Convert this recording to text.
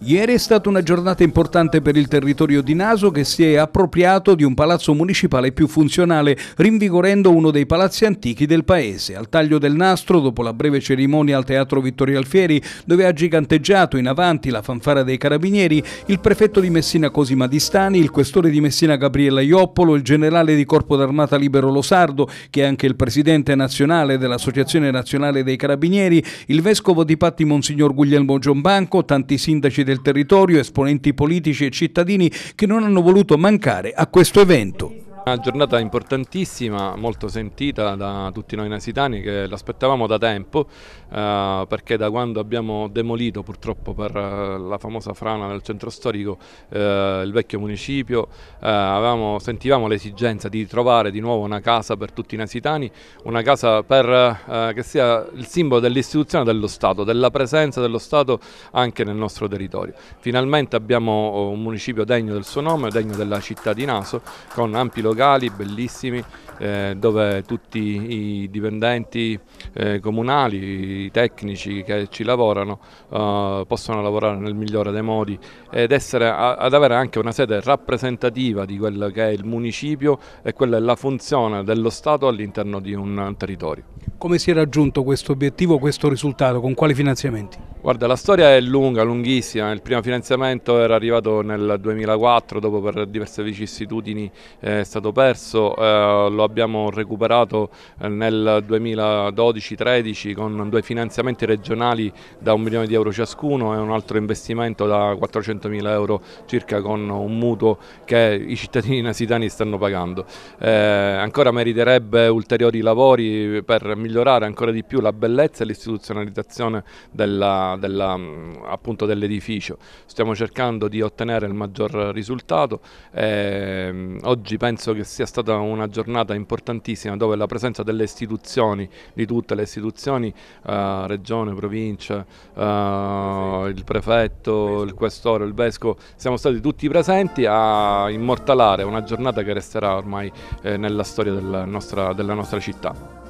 Ieri è stata una giornata importante per il territorio di Naso che si è appropriato di un palazzo municipale più funzionale, rinvigorendo uno dei palazzi antichi del paese. Al taglio del nastro, dopo la breve cerimonia al teatro Vittorio Alfieri, dove ha giganteggiato in avanti la fanfara dei carabinieri, il prefetto di Messina Cosima Distani, il questore di Messina Gabriella Ioppolo, il generale di Corpo d'Armata Libero Losardo, che è anche il presidente nazionale dell'Associazione Nazionale dei Carabinieri, il vescovo di Patti Monsignor Guglielmo Giombanco, tanti sindaci del territorio, esponenti politici e cittadini che non hanno voluto mancare a questo evento. Una giornata importantissima, molto sentita da tutti noi nasitani che l'aspettavamo da tempo eh, perché da quando abbiamo demolito purtroppo per eh, la famosa frana del centro storico eh, il vecchio municipio eh, avevamo, sentivamo l'esigenza di trovare di nuovo una casa per tutti i nasitani, una casa per, eh, che sia il simbolo dell'istituzione dello Stato, della presenza dello Stato anche nel nostro territorio. Finalmente abbiamo oh, un municipio degno del suo nome, degno della città di Naso con ampi locali locali bellissimi eh, dove tutti i dipendenti eh, comunali, i tecnici che ci lavorano eh, possono lavorare nel migliore dei modi ed essere, ad avere anche una sede rappresentativa di quello che è il municipio e quella è la funzione dello Stato all'interno di un territorio. Come si è raggiunto questo obiettivo, questo risultato? Con quali finanziamenti? Guarda, la storia è lunga, lunghissima. Il primo finanziamento era arrivato nel 2004, dopo per diverse vicissitudini eh, è stato perso. Eh, lo abbiamo recuperato eh, nel 2012-13 con due finanziamenti regionali da un milione di euro ciascuno e un altro investimento da 400 mila euro circa con un mutuo che i cittadini nasitani stanno pagando. ancora meriterebbe ulteriori lavori per migliorare ancora di più la bellezza e l'istituzionalizzazione mm, dell'edificio. Stiamo cercando di ottenere il maggior risultato. E mm, oggi penso che sia stata una giornata importantissima dove la presenza delle istituzioni, di tutte le istituzioni, eh, regione, provincia, eh, il prefetto, il questore, il vescovo, siamo stati tutti presenti a immortalare una giornata che resterà ormai eh, nella storia della nostra, della nostra città.